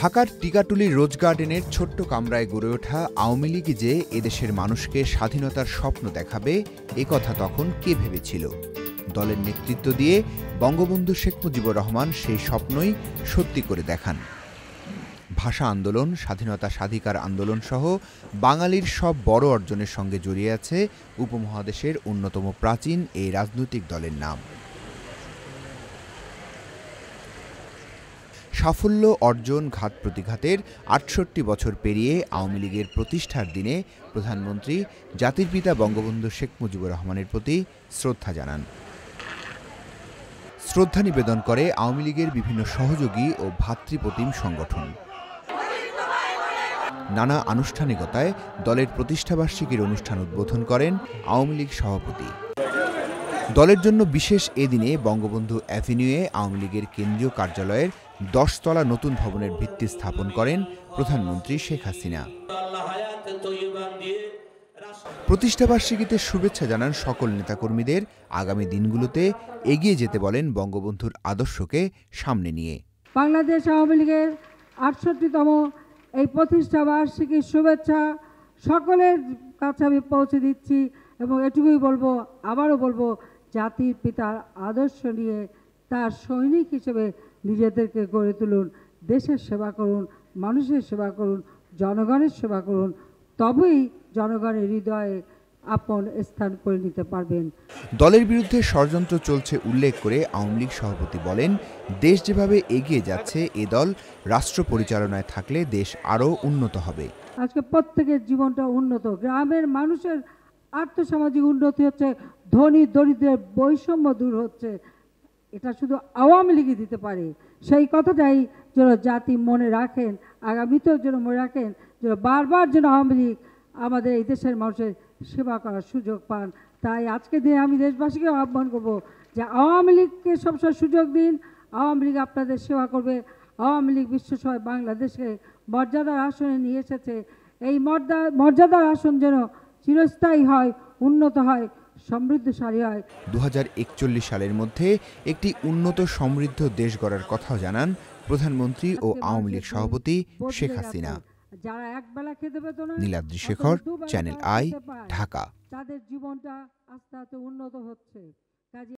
ঢাকার টিকাটুলি রোজ গার্ডেনের ছোট্ট কামরায় গড়ে ওঠা আওয়ামী লীগ যে এদেশের মানুষকে স্বাধীনতার স্বপ্ন দেখাবে এ কথা তখন কে ভেবেছিল দলের নেতৃত্ব দিয়ে বঙ্গবন্ধু শেখ মুজিবুর রহমান সেই স্বপ্নই সত্যি করে দেখান ভাষা আন্দোলন স্বাধীনতা স্বাধিকার আন্দোলন সহ বাঙালির সব বড় অর্জনের সঙ্গে জড়িয়ে আছে উপমহাদেশের অন্যতম প্রাচীন এই রাজনৈতিক দলের নাম সাফল্য অর্জন ঘাত প্রতিঘাতের আটষট্টি বছর পেরিয়ে আওয়ামী লীগের প্রতিষ্ঠার দিনে প্রধানমন্ত্রী জাতির পিতা বঙ্গবন্ধু শেখ মুজিবুর রহমানের প্রতি শ্রদ্ধা জানান শ্রদ্ধা নিবেদন করে আওয়ামী লীগের বিভিন্ন সহযোগী ও ভাতৃপ্রতিম সংগঠন নানা আনুষ্ঠানিকতায় দলের প্রতিষ্ঠাবার্ষিকীর অনুষ্ঠান উদ্বোধন করেন আওয়ামী লীগ সভাপতি দলের জন্য বিশেষ এদিনে বঙ্গবন্ধু অ্যাভিনিউয়ে আওয়ামী লীগের কেন্দ্রীয় কার্যালয়ের দশতলা নতুন ভবনের ভিত্তি স্থাপন করেন প্রধানমন্ত্রী শেখ হাসিনা প্রতিষ্ঠাবার্ষিকীতে শুভেচ্ছা জানান সকল নেতাকর্মীদের আগামী দিনগুলোতে এগিয়ে যেতে বলেন বঙ্গবন্ধুর আদর্শকে সামনে নিয়ে বাংলাদেশ আওয়ামী লীগের আটষট্টিতম এই প্রতিষ্ঠাবার্ষিকীর শুভেচ্ছা সকলের কাছে আমি পৌঁছে দিচ্ছি এবং এটুকুই বলবো আবারও বলবো জাতির পিতার আদর্শ নিয়ে তার সৈনিক হিসেবে নিজেদেরকে গড়ে তুলুন দেশের সেবা করুন মানুষের সেবা করুন জনগণের সেবা করুন তবেই জনগণের হৃদয়ে আপন স্থান করে নিতে পারবেন দলের বিরুদ্ধে ষড়যন্ত্র চলছে উল্লেখ করে আওয়ামী লীগ সভাপতি বলেন দেশ যেভাবে এগিয়ে যাচ্ছে এ দল রাষ্ট্র পরিচালনায় থাকলে দেশ আরও উন্নত হবে আজকে প্রত্যেকের জীবনটা উন্নত গ্রামের মানুষের আর্থসামাজিক উন্নতি হচ্ছে ধনী দরিদ্রের বৈষম্য দূর হচ্ছে এটা শুধু আওয়ামী লীগই দিতে পারে সেই কথাটাই যেন জাতি মনে রাখেন আগামীতেও যেন মনে রাখেন যেন বারবার যেন আওয়ামী লীগ আমাদের এই দেশের মানুষের সেবা করার সুযোগ পান তাই আজকে দিনে আমি দেশবাসীকে আহ্বান করব যে আওয়ামী লীগকে সবসময় সুযোগ দিন আওয়ামী লীগ আপনাদের সেবা করবে আওয়ামী লীগ বিশ্বসভায় বাংলাদেশে মর্যাদার আসনে নিয়ে এসেছে এই মর্যাদা মর্যাদার আসন যেন চিরস্থায়ী হয় উন্নত হয় সমৃদ্ধশালী হয় দু সালের মধ্যে একটি উন্নত সমৃদ্ধ দেশ গড়ার কথাও জানান প্রধানমন্ত্রী ও আওয়ামী লীগ সভাপতি শেখ হাসিনা যারা এক বেলা খেতে পেত না নীলাদ্রি শেখর চ্যানেল আই ঢাকা তাদের জীবনটা আস্তে আস্তে উন্নত হচ্ছে